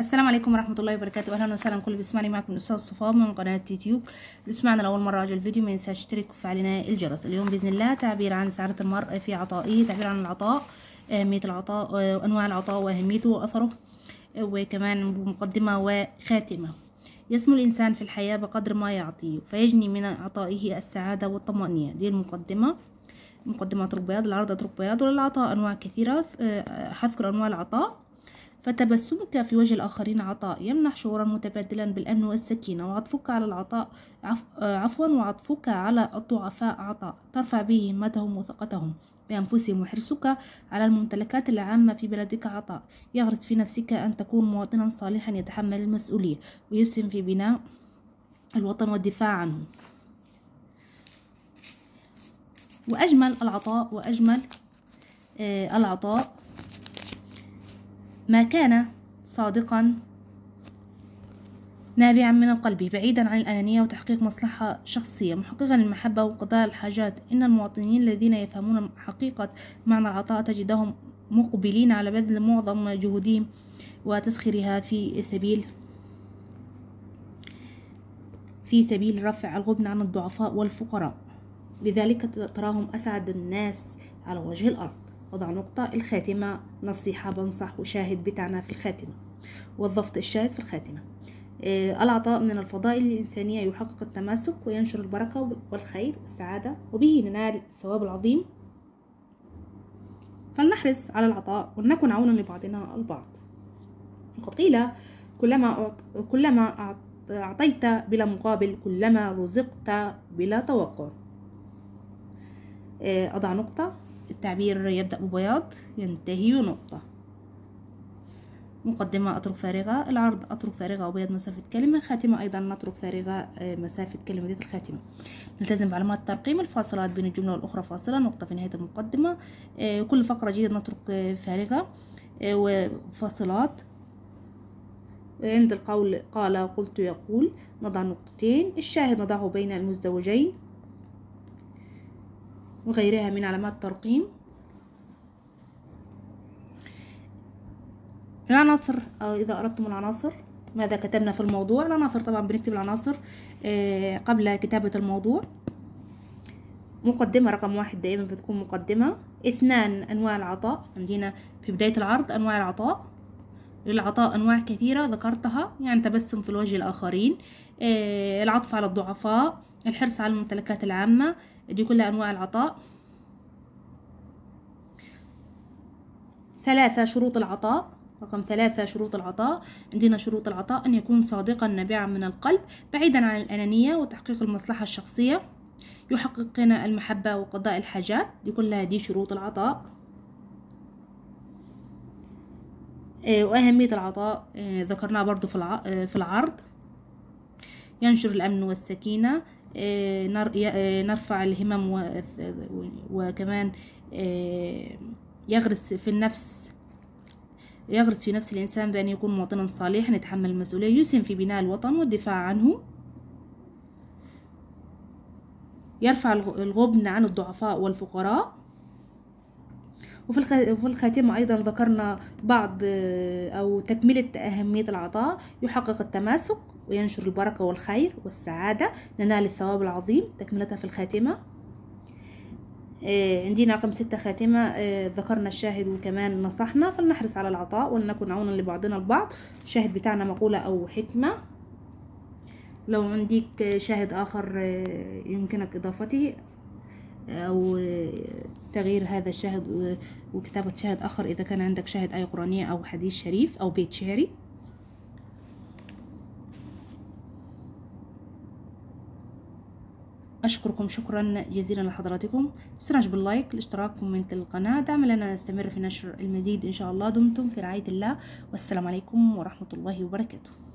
السلام عليكم ورحمه الله وبركاته اهلا وسهلا كل بيسمعني معكم الاستاذ صفاء من قناه يوتيوب اللي بيسمعنا لاول مره على الفيديو ما ينساش يشترك وفعلنا الجرس اليوم باذن الله تعبير عن سعاده المرء في عطائه تعبير عن العطاء اهميه العطاء وانواع آه، العطاء واهميته واثره آه، وكمان مقدمه وخاتمه يسمو الانسان في الحياه بقدر ما يعطيه فيجني من عطائه السعاده والطمانينه دي المقدمه مقدمه اترك بياض العرض اترك بياض وللعطاء انواع كثيره آه، حذكر انواع العطاء فتبسمك في وجه الآخرين عطاء يمنح شعورا متبادلا بالأمن والسكينة وعطفك على العطاء عف... عفوا وعطفك على الضعفاء عطاء ترفع به همتهم وثقتهم بأنفسهم وحرصك على الممتلكات العامة في بلدك عطاء يغرس في نفسك أن تكون مواطنا صالحا يتحمل المسؤولية ويسهم في بناء الوطن والدفاع عنه وأجمل العطاء وأجمل آه، العطاء ما كان صادقا نابعا من القلب بعيدا عن الأنانية وتحقيق مصلحة شخصية محققا للمحبة وقضاء الحاجات إن المواطنين الذين يفهمون حقيقة معنى العطاء تجدهم مقبلين على بذل معظم جهودهم وتسخيرها في سبيل في سبيل رفع الغبن عن الضعفاء والفقراء لذلك تراهم أسعد الناس على وجه الأرض وضع نقطة الخاتمة نصيحة بنصح وشاهد بتاعنا في الخاتمة والضفط الشاهد في الخاتمة آه، العطاء من الفضائل الإنسانية يحقق التماسك وينشر البركة والخير والسعادة وبه ننال الثواب العظيم فلنحرص على العطاء ولنكن عونا لبعضنا البعض وقد قيل كلما كلما أعطيت بلا مقابل كلما رزقت بلا توقع آه، أضع نقطة التعبير يبدأ ببياض ينتهي بنقطة مقدمة أترك فارغة العرض أترك فارغة وبيض مسافة كلمة خاتمة أيضا نترك فارغة آه، مسافة كلمة ديت الخاتمة نلتزم بعلامات الترقيم الفاصلات بين الجملة والأخرى فاصلة نقطة في نهاية المقدمة آه، كل فقرة جديدة نترك آه، فارغة وفاصلات عند القول قال قلت يقول نضع نقطتين الشاهد نضعه بين المزدوجين وغيرها من علامات الترقيم العناصر أو إذا أردتم العناصر ماذا كتبنا في الموضوع العناصر طبعا بنكتب العناصر آه، قبل كتابة الموضوع مقدمة رقم واحد دائما بتكون مقدمة اثنان أنواع العطاء عندنا في بداية العرض أنواع العطاء للعطاء أنواع كثيرة ذكرتها يعني تبسم في الوجه الآخرين إيه، العطف على الضعفاء الحرص على الممتلكات العامة دي كلها أنواع العطاء ثلاثة شروط العطاء رقم ثلاثة شروط العطاء عندنا شروط العطاء أن يكون صادقا نابعا من القلب بعيدا عن الأنانية وتحقيق المصلحة الشخصية يحقق لنا المحبة وقضاء الحاجات دي كلها دي شروط العطاء آه، وأهمية العطاء آه، ذكرناها برضو آه، في العرض ينشر الأمن والسكينة نرفع الهمم وكمان يغرس في النفس يغرس في نفس الإنسان بأن يكون مواطنا صالحا يتحمل المسؤولية يسهم في بناء الوطن والدفاع عنه يرفع الغبن عن الضعفاء والفقراء وفي الخاتمة أيضا ذكرنا بعض آه، أو تكملة أهمية العطاء يحقق التماسك وينشر البركة والخير والسعادة ننال الثواب العظيم تكملتها في الخاتمة آه، عندنا رقم ستة خاتمة آه، ذكرنا الشاهد وكمان نصحنا فلنحرص على العطاء ولنكن عونا لبعضنا البعض الشاهد بتاعنا مقولة أو حكمة لو عندك شاهد آخر يمكنك إضافته أو تغيير هذا الشاهد وكتابة شاهد آخر إذا كان عندك شاهد آية قرآنية أو حديث شريف أو بيت شعري أشكركم شكرا جزيلا لحضراتكم تسرعش باللايك الاشتراك ومنت القناة دعم لنا نستمر في نشر المزيد إن شاء الله دمتم في رعاية الله والسلام عليكم ورحمة الله وبركاته